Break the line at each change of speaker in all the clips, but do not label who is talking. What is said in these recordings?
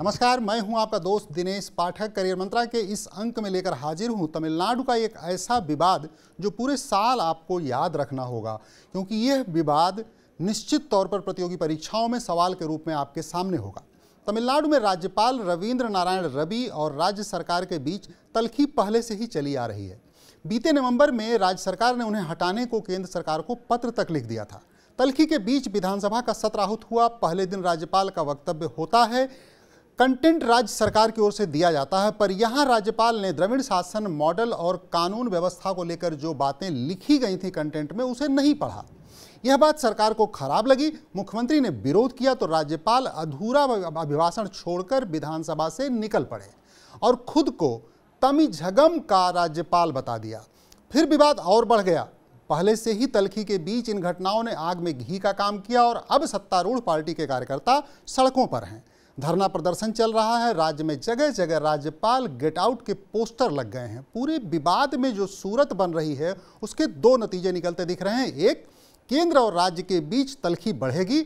नमस्कार मैं हूं आपका दोस्त दिनेश पाठक करियर मंत्रा के इस अंक में लेकर हाजिर हूं तमिलनाडु का एक ऐसा विवाद जो पूरे साल आपको याद रखना होगा क्योंकि यह विवाद निश्चित तौर पर प्रतियोगी परीक्षाओं में सवाल के रूप में आपके सामने होगा तमिलनाडु में राज्यपाल रविन्द्र नारायण रवि और राज्य सरकार के बीच तलखी पहले से ही चली आ रही है बीते नवंबर में राज्य सरकार ने उन्हें हटाने को केंद्र सरकार को पत्र तक लिख दिया था तलखी के बीच विधानसभा का सत्र आहुत हुआ पहले दिन राज्यपाल का वक्तव्य होता है कंटेंट राज्य सरकार की ओर से दिया जाता है पर यहाँ राज्यपाल ने द्रविड़ शासन मॉडल और कानून व्यवस्था को लेकर जो बातें लिखी गई थी कंटेंट में उसे नहीं पढ़ा यह बात सरकार को खराब लगी मुख्यमंत्री ने विरोध किया तो राज्यपाल अधूरा अभिभाषण छोड़कर विधानसभा से निकल पड़े और खुद को तमिझगम का राज्यपाल बता दिया फिर विवाद और बढ़ गया पहले से ही तलखी के बीच इन घटनाओं ने आग में घी का काम किया और अब सत्तारूढ़ पार्टी के कार्यकर्ता सड़कों पर हैं धरना प्रदर्शन चल रहा है राज्य में जगह जगह राज्यपाल गेट आउट के पोस्टर लग गए हैं पूरे विवाद में जो सूरत बन रही है उसके दो नतीजे निकलते दिख रहे हैं एक केंद्र और राज्य के बीच तलखी बढ़ेगी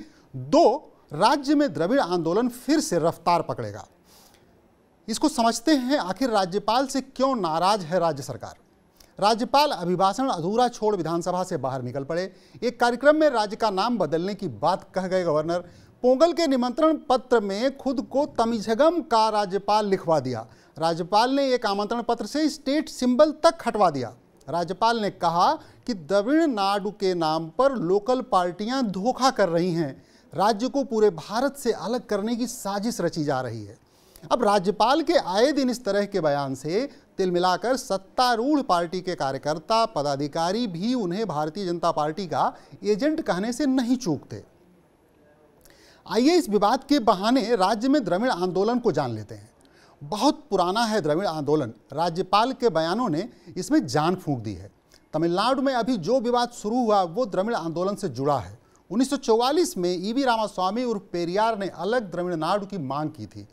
दो राज्य में द्रविड़ आंदोलन फिर से रफ्तार पकड़ेगा इसको समझते हैं आखिर राज्यपाल से क्यों नाराज है राज्य सरकार राज्यपाल अभिभाषण अधूरा छोड़ विधानसभा से बाहर निकल पड़े एक कार्यक्रम में राज्य का नाम बदलने की बात कह गए गवर्नर पोंगल के निमंत्रण पत्र में खुद को तमिझगम का राज्यपाल लिखवा दिया राज्यपाल ने एक आमंत्रण पत्र से स्टेट सिंबल तक हटवा दिया राज्यपाल ने कहा कि तमिलनाडु नाडु के नाम पर लोकल पार्टियां धोखा कर रही हैं राज्य को पूरे भारत से अलग करने की साजिश रची जा रही है अब राज्यपाल के आए दिन इस तरह के बयान से तिल मिलाकर सत्तारूढ़ पार्टी के कार्यकर्ता पदाधिकारी भी उन्हें भारतीय जनता पार्टी का एजेंट कहने से नहीं चूकते आइए इस विवाद के बहाने राज्य में द्रविड़ आंदोलन को जान लेते हैं बहुत पुराना है द्रविड़ आंदोलन राज्यपाल के बयानों ने इसमें जान फूंक दी है तमिलनाडु में अभी जो विवाद शुरू हुआ वो द्रविड़ आंदोलन से जुड़ा है 1944 में ईवी रामास्वामी उर्फ पेरियार ने अलग द्रविड़नाडु की मांग की थी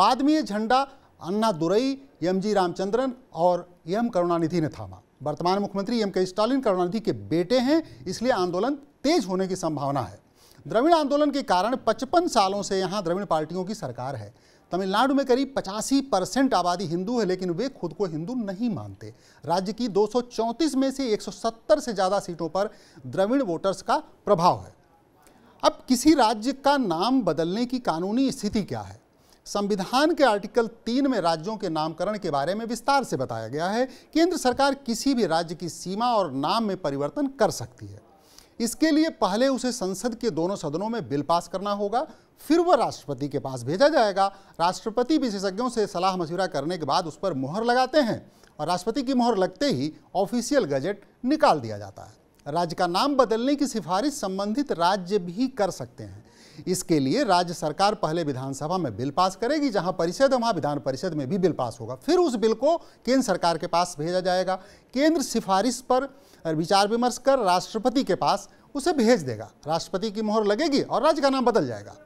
बाद में ये झंडा Annadurai M G Ramachandran और एम करुणानिधि ने थामा वर्तमान मुख्यमंत्री एम के स्टालिन करुणानिधि के बेटे हैं इसलिए आंदोलन तेज होने की संभावना है द्रविड़ आंदोलन के कारण 55 सालों से यहाँ द्रविड़ पार्टियों की सरकार है तमिलनाडु में करीब पचासी परसेंट आबादी हिंदू है लेकिन वे खुद को हिंदू नहीं मानते राज्य की 234 में से 170 से ज़्यादा सीटों पर द्रविड़ वोटर्स का प्रभाव है अब किसी राज्य का नाम बदलने की कानूनी स्थिति क्या है संविधान के आर्टिकल तीन में राज्यों के नामकरण के बारे में विस्तार से बताया गया है केंद्र सरकार किसी भी राज्य की सीमा और नाम में परिवर्तन कर सकती है इसके लिए पहले उसे संसद के दोनों सदनों में बिल पास करना होगा फिर वह राष्ट्रपति के पास भेजा जाएगा राष्ट्रपति विशेषज्ञों से सलाह मशवरा करने के बाद उस पर मोहर लगाते हैं और राष्ट्रपति की मोहर लगते ही ऑफिशियल गजट निकाल दिया जाता है राज्य का नाम बदलने की सिफारिश संबंधित राज्य भी कर सकते हैं इसके लिए राज्य सरकार पहले विधानसभा में बिल पास करेगी जहां परिषद है वहां विधान परिषद में भी बिल पास होगा फिर उस बिल को केंद्र सरकार के पास भेजा जाएगा केंद्र सिफारिश पर विचार विमर्श कर राष्ट्रपति के पास उसे भेज देगा राष्ट्रपति की मोहर लगेगी और राज्य का नाम बदल जाएगा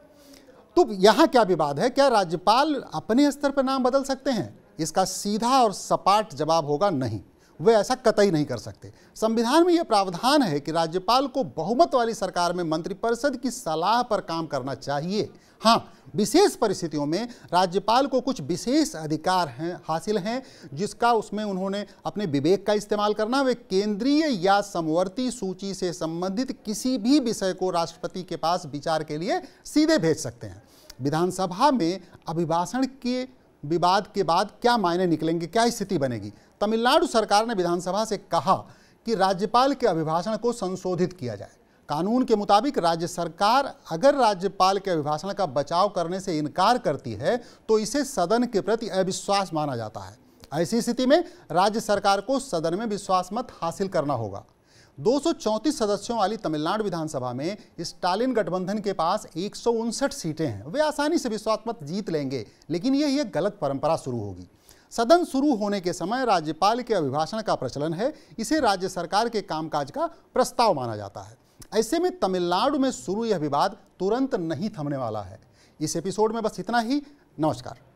तो यहाँ क्या विवाद है क्या राज्यपाल अपने स्तर पर नाम बदल सकते हैं इसका सीधा और सपाट जवाब होगा नहीं वे ऐसा कतई नहीं कर सकते संविधान में यह प्रावधान है कि राज्यपाल को बहुमत वाली सरकार में मंत्रिपरिषद की सलाह पर काम करना चाहिए हाँ विशेष परिस्थितियों में राज्यपाल को कुछ विशेष अधिकार हैं हासिल हैं जिसका उसमें उन्होंने अपने विवेक का इस्तेमाल करना वे केंद्रीय या समवर्ती सूची से संबंधित किसी भी विषय को राष्ट्रपति के पास विचार के लिए सीधे भेज सकते हैं विधानसभा में अभिभाषण के विवाद के बाद क्या मायने निकलेंगे क्या स्थिति बनेगी तमिलनाडु सरकार ने विधानसभा से कहा कि राज्यपाल के अभिभाषण को संशोधित किया जाए कानून के मुताबिक राज्य सरकार अगर राज्यपाल के अभिभाषण का बचाव करने से इनकार करती है तो इसे सदन के प्रति अविश्वास माना जाता है ऐसी स्थिति में राज्य सरकार को सदन में विश्वास मत हासिल करना होगा दो सदस्यों वाली तमिलनाडु विधानसभा में स्टालिन गठबंधन के पास एक सीटें हैं वे आसानी से विश्वात्मक जीत लेंगे लेकिन यह एक गलत परंपरा शुरू होगी सदन शुरू होने के समय राज्यपाल के अभिभाषण का प्रचलन है इसे राज्य सरकार के कामकाज का प्रस्ताव माना जाता है ऐसे में तमिलनाडु में शुरू यह विवाद तुरंत नहीं थमने वाला है इस एपिसोड में बस इतना ही नमस्कार